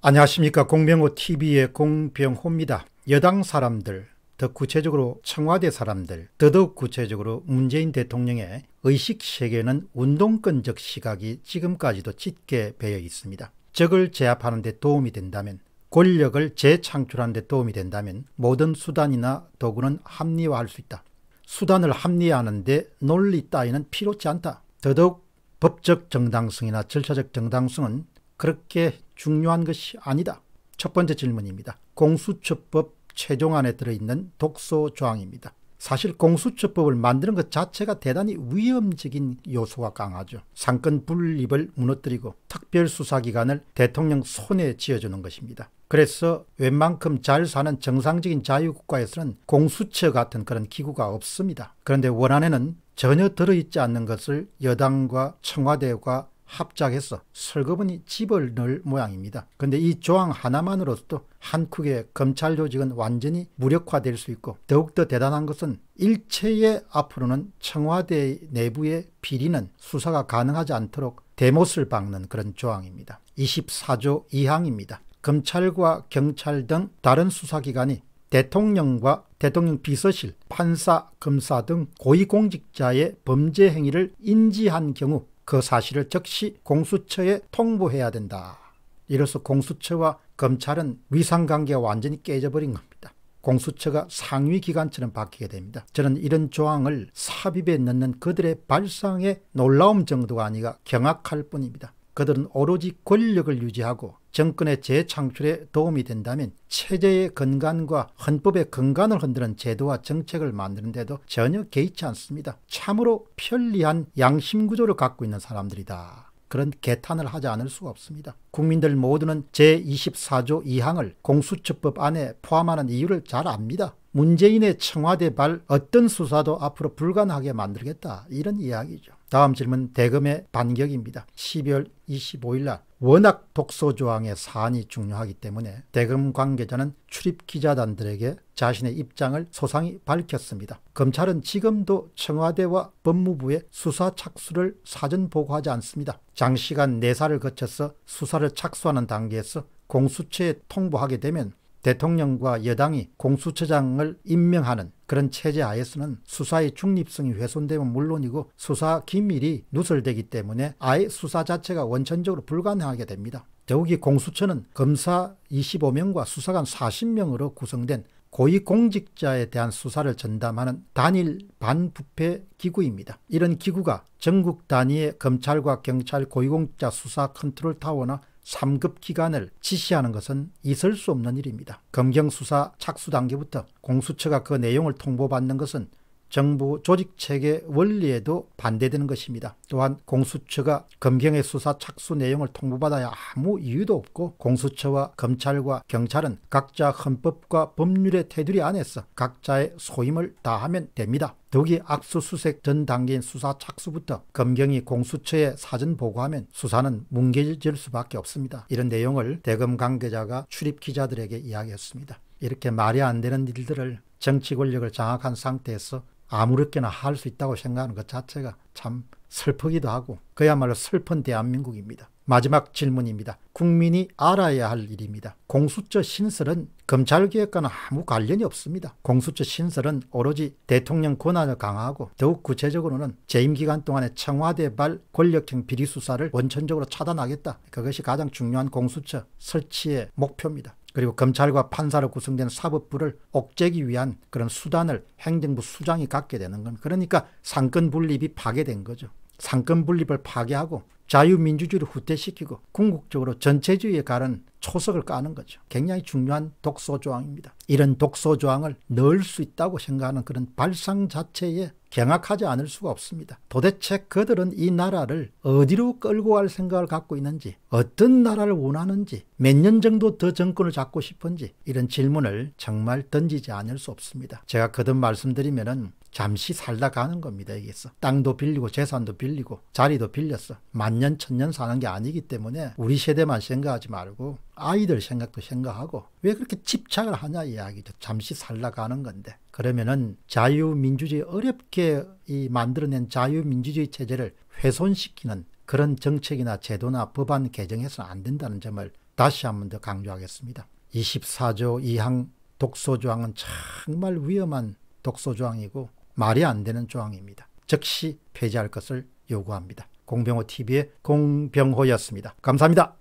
안녕하십니까 공병호TV의 공병호입니다. 여당 사람들, 더 구체적으로 청와대 사람들, 더더욱 구체적으로 문재인 대통령의 의식세계는 운동권적 시각이 지금까지도 짙게 배어 있습니다. 적을 제압하는 데 도움이 된다면 권력을 재창출하는 데 도움이 된다면 모든 수단이나 도구는 합리화할 수 있다. 수단을 합리화하는데 논리 따위는 필요치 않다. 더더욱 법적 정당성이나 절차적 정당성은 그렇게 중요한 것이 아니다. 첫 번째 질문입니다. 공수처법 최종안에 들어있는 독소 조항입니다. 사실 공수처법을 만드는 것 자체가 대단히 위험적인 요소가 강하죠. 상권 분립을 무너뜨리고 특별수사기관을 대통령 손에 쥐어주는 것입니다. 그래서 웬만큼 잘 사는 정상적인 자유국가에서는 공수처 같은 그런 기구가 없습니다. 그런데 원안에는 전혀 들어있지 않는 것을 여당과 청와대와 합작해서 설거분이 집을 넣을 모양입니다. 근데 이 조항 하나만으로도 한국의 검찰 조직은 완전히 무력화될 수 있고 더욱더 대단한 것은 일체의 앞으로는 청와대 내부의 비리는 수사가 가능하지 않도록 대못을 박는 그런 조항입니다. 24조 2항입니다. 검찰과 경찰 등 다른 수사기관이 대통령과 대통령 비서실, 판사, 검사 등 고위공직자의 범죄 행위를 인지한 경우 그 사실을 즉시 공수처에 통보해야 된다. 이로써 공수처와 검찰은 위상관계가 완전히 깨져버린 겁니다. 공수처가 상위기관처럼 바뀌게 됩니다. 저는 이런 조항을 삽입에 넣는 그들의 발상의 놀라움 정도가 아니라 경악할 뿐입니다. 그들은 오로지 권력을 유지하고 정권의 재창출에 도움이 된다면 체제의 근간과 헌법의 근간을 흔드는 제도와 정책을 만드는데도 전혀 개의치 않습니다. 참으로 편리한 양심구조를 갖고 있는 사람들이다. 그런 개탄을 하지 않을 수가 없습니다. 국민들 모두는 제24조 2항을 공수처법 안에 포함하는 이유를 잘 압니다. 문재인의 청와대 발 어떤 수사도 앞으로 불가능하게 만들겠다 이런 이야기죠. 다음 질문 대금의 반격입니다. 12월 25일 날 워낙 독소 조항의 사안이 중요하기 때문에 대금 관계자는 출입 기자단들에게 자신의 입장을 소상히 밝혔습니다. 검찰은 지금도 청와대와 법무부에 수사 착수를 사전 보고하지 않습니다. 장시간 내사를 네 거쳐서 수사를 착수하는 단계에서 공수처에 통보하게 되면 대통령과 여당이 공수처장을 임명하는 그런 체제 i 서는 수사의 중립성이 훼손되면 물론이고 수사 긴밀이 누설되기 때문에 아예 수사 자체가 원천적으로 불가능하게 됩니다. 더욱이 공수처는 검사 25명과 수사관 40명으로 구성된 고위공직자에 대한 수사를 전담하는 단일 반부패 기구입니다. 이런 기구가 전국 단위의 검찰과 경찰 고위공직자 수사 컨트롤 타워나 3급 기관을 지시하는 것은 있을 수 없는 일입니다. 검경수사 착수 단계부터 공수처가 그 내용을 통보받는 것은 정부 조직체계 원리에도 반대되는 것입니다. 또한 공수처가 검경의 수사 착수 내용을 통보받아야 아무 이유도 없고 공수처와 검찰과 경찰은 각자 헌법과 법률의 테두리 안에서 각자의 소임을 다하면 됩니다. 독욱이 악수수색 전 단계인 수사 착수부터 검경이 공수처에 사전 보고하면 수사는 뭉개질 수밖에 없습니다. 이런 내용을 대검 관계자가 출입 기자들에게 이야기했습니다. 이렇게 말이 안 되는 일들을 정치 권력을 장악한 상태에서 아무렇게나 할 수 있다고 생각하는 것 자체가 참 슬프기도 하고 그야말로 슬픈 대한민국입니다. 마지막 질문입니다. 국민이 알아야 할 일입니다. 공수처 신설은 검찰개혁과는 아무 관련이 없습니다. 공수처 신설은 오로지 대통령 권한을 강화하고 더욱 구체적으로는 재임 기간 동안의 청와대발 권력형 비리 수사를 원천적으로 차단하겠다. 그것이 가장 중요한 공수처 설치의 목표입니다. 그리고 검찰과 판사로 구성된 사법부를 옥죄기 위한 그런 수단을 행정부 수장이 갖게 되는 건 그러니까 상권 분립이 파괴된 거죠. 상권 분립을 파괴하고 자유민주주의를 후퇴시키고 궁극적으로 전체주의에 가는 초석을 까는 거죠. 굉장히 중요한 독소조항입니다. 이런 독소조항을 넣을 수 있다고 생각하는 그런 발상 자체에 경악하지 않을 수가 없습니다. 도대체 그들은 이 나라를 어디로 끌고 갈 생각을 갖고 있는지, 어떤 나라를 원하는지, 몇 년 정도 더 정권을 잡고 싶은지 이런 질문을 정말 던지지 않을 수 없습니다. 제가 거듭 말씀드리면은 잠시 살다 가는 겁니다. 여기서 땅도 빌리고 재산도 빌리고 자리도 빌렸어. 만년 천년 사는 게 아니기 때문에 우리 세대만 생각하지 말고 아이들 생각도 생각하고 왜 그렇게 집착을 하냐 이야기죠. 잠시 살다 가는 건데 그러면은 자유민주주의 어렵게 이 만들어낸 자유민주주의 체제를 훼손시키는 그런 정책이나 제도나 법안 개정해서는 안 된다는 점을 다시 한 번 더 강조하겠습니다. 24조 2항 독소조항은 정말 위험한 독소조항이고 말이 안 되는 조항입니다. 즉시 폐지할 것을 요구합니다. 공병호 TV의 공병호였습니다. 감사합니다.